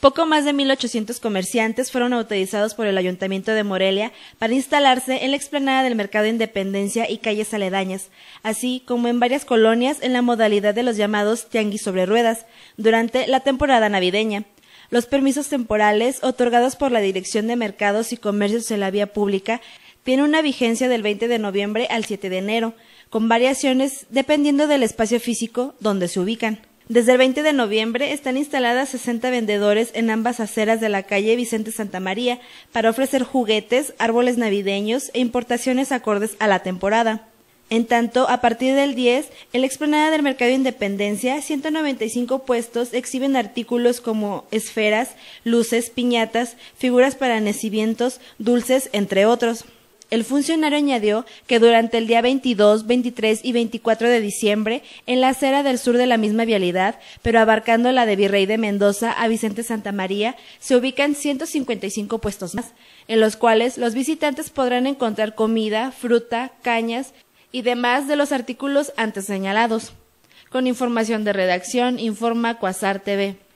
Poco más de 1.800 comerciantes fueron autorizados por el Ayuntamiento de Morelia para instalarse en la explanada del Mercado Independencia y calles aledañas, así como en varias colonias en la modalidad de los llamados tianguis sobre ruedas, durante la temporada navideña. Los permisos temporales otorgados por la Dirección de Mercados y Comercios en la Vía Pública tienen una vigencia del 20 de noviembre al 7 de enero, con variaciones dependiendo del espacio físico donde se ubican. Desde el 20 de noviembre están instaladas 60 vendedores en ambas aceras de la calle Vicente Santa María para ofrecer juguetes, árboles navideños e importaciones acordes a la temporada. En tanto, a partir del 10, en la explanada del Mercado Independencia, 195 puestos exhiben artículos como esferas, luces, piñatas, figuras para nacimientos, dulces, entre otros. El funcionario añadió que durante el día 22, 23 y 24 de diciembre, en la acera del sur de la misma vialidad, pero abarcando la de Virrey de Mendoza a Vicente Santa María, se ubican 155 puestos más, en los cuales los visitantes podrán encontrar comida, fruta, cañas y demás de los artículos antes señalados. Con información de redacción, informa Cuasar TV.